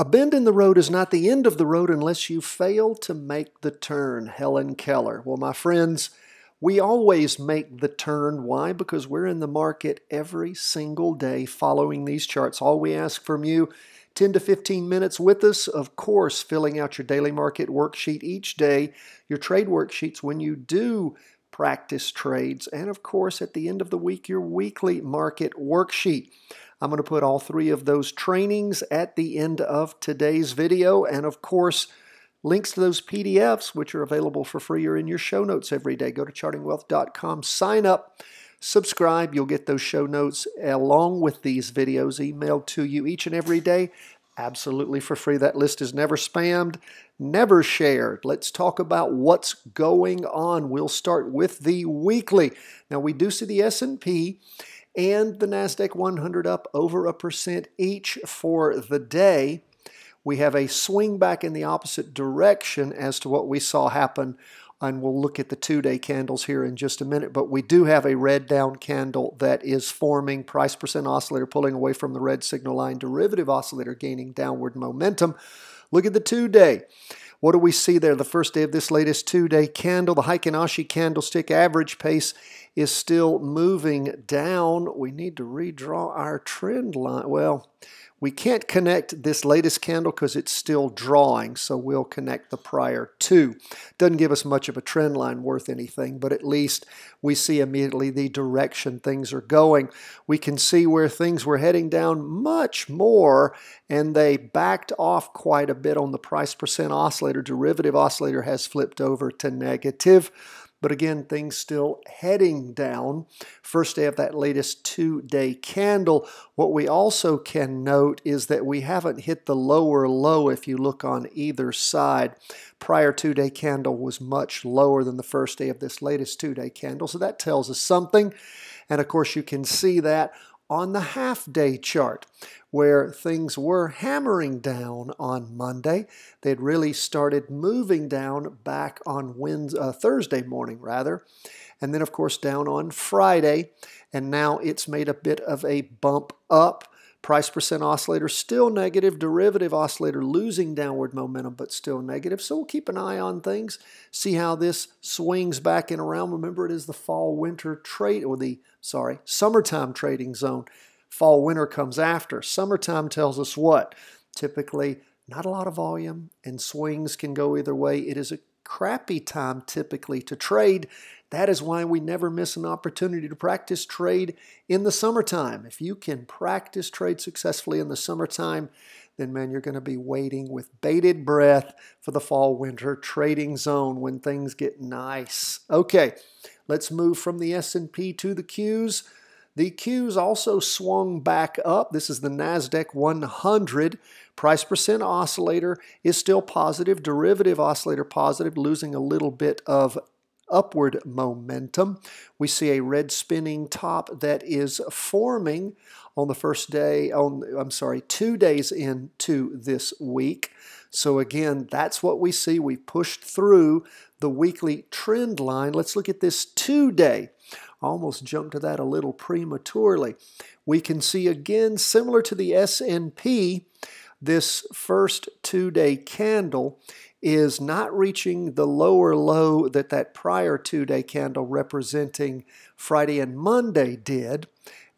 A bend in the road is not the end of the road unless you fail to make the turn, Helen Keller. Well, my friends, we always make the turn. Why? Because we're in the market every single day following these charts. All we ask from you 10 to 15 minutes with us, of course, filling out your daily market worksheet each day, your trade worksheets when you do practice trades, and of course, at the end of the week, your weekly market worksheet. I'm going to put all three of those trainings at the end of today's video. And of course, links to those PDFs, which are available for free, are in your show notes every day. Go to chartingwealth.com, sign up, subscribe. You'll get those show notes along with these videos emailed to you each and every day absolutely for free. That list is never spammed, never shared. Let's talk about what's going on. We'll start with the weekly. Now we do see the S&P and the NASDAQ 100 up over a percent each for the day. We have a swing back in the opposite direction as to what we saw happen and we'll look at the two-day candles here in just a minute, but we do have a red down candle that is forming price percent oscillator pulling away from the red signal line derivative oscillator gaining downward momentum. Look at the two-day. What do we see there? The first day of this latest two-day candle, the Ashi candlestick average pace is still moving down. We need to redraw our trend line. Well, we can't connect this latest candle because it's still drawing, so we'll connect the prior two. Doesn't give us much of a trend line worth anything, but at least we see immediately the direction things are going. We can see where things were heading down much more, and they backed off quite a bit on the price percent oscillator. Derivative oscillator has flipped over to negative. But again, things still heading down. First day of that latest two day candle. What we also can note is that we haven't hit the lower low if you look on either side. Prior two day candle was much lower than the first day of this latest two day candle. So that tells us something. And of course, you can see that on the half day chart, where things were hammering down on Monday. They'd really started moving down back on Wednesday, uh, Thursday morning, rather, and then, of course, down on Friday. And now it's made a bit of a bump up Price percent oscillator still negative. Derivative oscillator losing downward momentum, but still negative. So we'll keep an eye on things, see how this swings back and around. Remember, it is the fall winter trade, or the, sorry, summertime trading zone. Fall winter comes after. Summertime tells us what? Typically, not a lot of volume, and swings can go either way. It is a crappy time typically to trade. That is why we never miss an opportunity to practice trade in the summertime. If you can practice trade successfully in the summertime, then man, you're going to be waiting with bated breath for the fall winter trading zone when things get nice. Okay, let's move from the S&P to the Qs. The Qs also swung back up. This is the NASDAQ 100. Price percent oscillator is still positive. Derivative oscillator positive, losing a little bit of upward momentum. We see a red spinning top that is forming on the first day, on I'm sorry, two days into this week. So again, that's what we see. We pushed through the weekly trend line. Let's look at this two-day almost jumped to that a little prematurely. We can see again, similar to the S&P, this first two-day candle is not reaching the lower low that that prior two-day candle representing Friday and Monday did.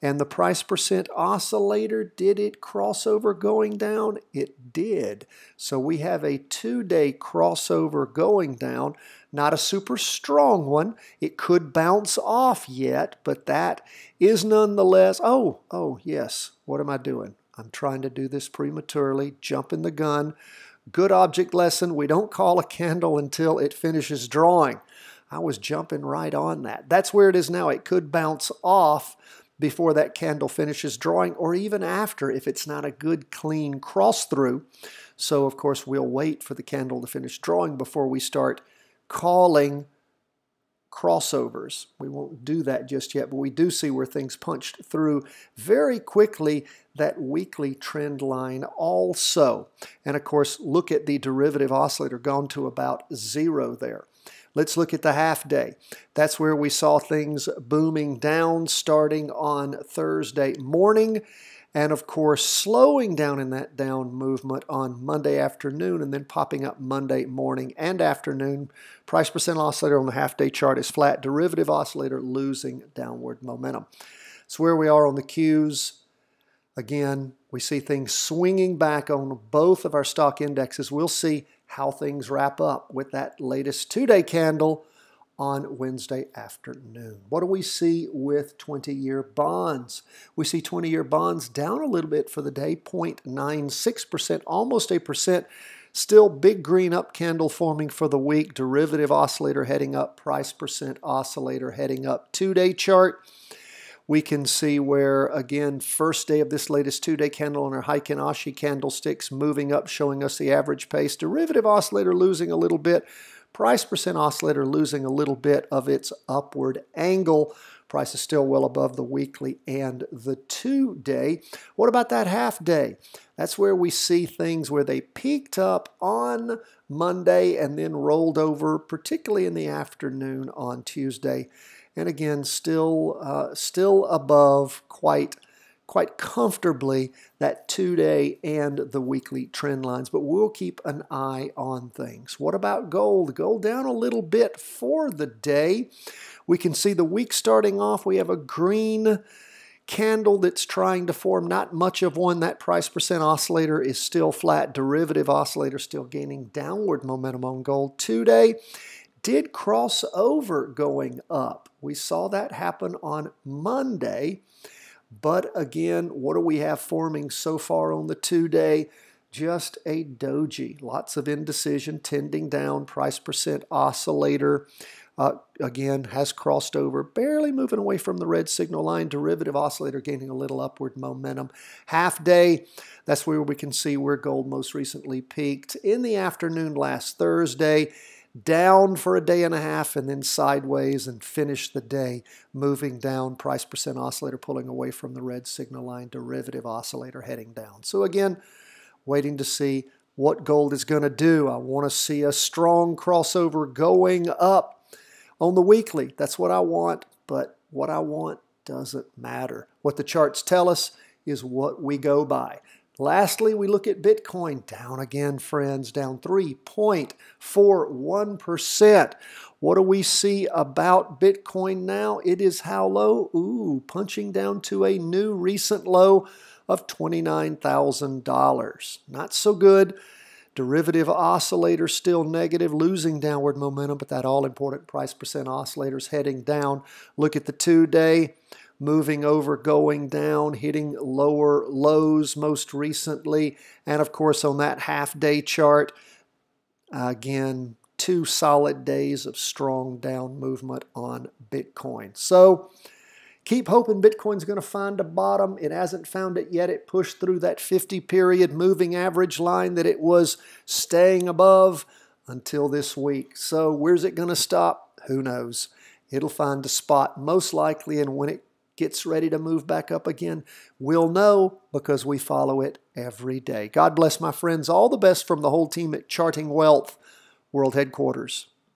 And the price percent oscillator, did it crossover going down? It did. So we have a two-day crossover going down. Not a super strong one. It could bounce off yet, but that is nonetheless... Oh, oh, yes. What am I doing? I'm trying to do this prematurely, jumping the gun. Good object lesson. We don't call a candle until it finishes drawing. I was jumping right on that. That's where it is now. It could bounce off before that candle finishes drawing or even after if it's not a good clean cross through. So of course we'll wait for the candle to finish drawing before we start calling crossovers. We won't do that just yet, but we do see where things punched through very quickly that weekly trend line also. And of course, look at the derivative oscillator gone to about zero there. Let's look at the half day. That's where we saw things booming down starting on Thursday morning and of course slowing down in that down movement on Monday afternoon and then popping up Monday morning and afternoon. Price percent oscillator on the half day chart is flat, derivative oscillator losing downward momentum. So where we are on the cues. Again, we see things swinging back on both of our stock indexes. We'll see how things wrap up with that latest two day candle on Wednesday afternoon. What do we see with 20 year bonds? We see 20 year bonds down a little bit for the day, 0.96%, almost a percent. Still big green up candle forming for the week. Derivative oscillator heading up, price percent oscillator heading up. Two day chart. We can see where, again, first day of this latest two-day candle on our Heiken Ashi candlesticks moving up, showing us the average pace. Derivative oscillator losing a little bit, Price percent oscillator losing a little bit of its upward angle. Price is still well above the weekly and the two day. What about that half day? That's where we see things where they peaked up on Monday and then rolled over, particularly in the afternoon on Tuesday. And again, still, uh, still above quite quite comfortably that two day and the weekly trend lines, but we'll keep an eye on things. What about gold? Gold down a little bit for the day. We can see the week starting off, we have a green candle that's trying to form, not much of one. That price percent oscillator is still flat. Derivative oscillator still gaining downward momentum on gold. Two day did cross over going up. We saw that happen on Monday. But again, what do we have forming so far on the two-day? Just a doji. Lots of indecision, tending down, price percent oscillator. Uh, again, has crossed over, barely moving away from the red signal line. Derivative oscillator gaining a little upward momentum. Half day, that's where we can see where gold most recently peaked in the afternoon last Thursday down for a day and a half and then sideways and finish the day moving down price percent oscillator pulling away from the red signal line derivative oscillator heading down. So again, waiting to see what gold is going to do. I want to see a strong crossover going up on the weekly. That's what I want, but what I want doesn't matter. What the charts tell us is what we go by. Lastly, we look at Bitcoin down again, friends, down 3.41%. What do we see about Bitcoin now? It is how low? Ooh, punching down to a new recent low of $29,000. Not so good. Derivative oscillator still negative, losing downward momentum, but that all important price percent oscillator is heading down. Look at the two day moving over, going down, hitting lower lows most recently. And of course, on that half day chart, again, two solid days of strong down movement on Bitcoin. So, Keep hoping Bitcoin's going to find a bottom. It hasn't found it yet. It pushed through that 50 period moving average line that it was staying above until this week. So, where's it going to stop? Who knows? It'll find a spot most likely, and when it gets ready to move back up again? We'll know because we follow it every day. God bless my friends. All the best from the whole team at Charting Wealth World Headquarters.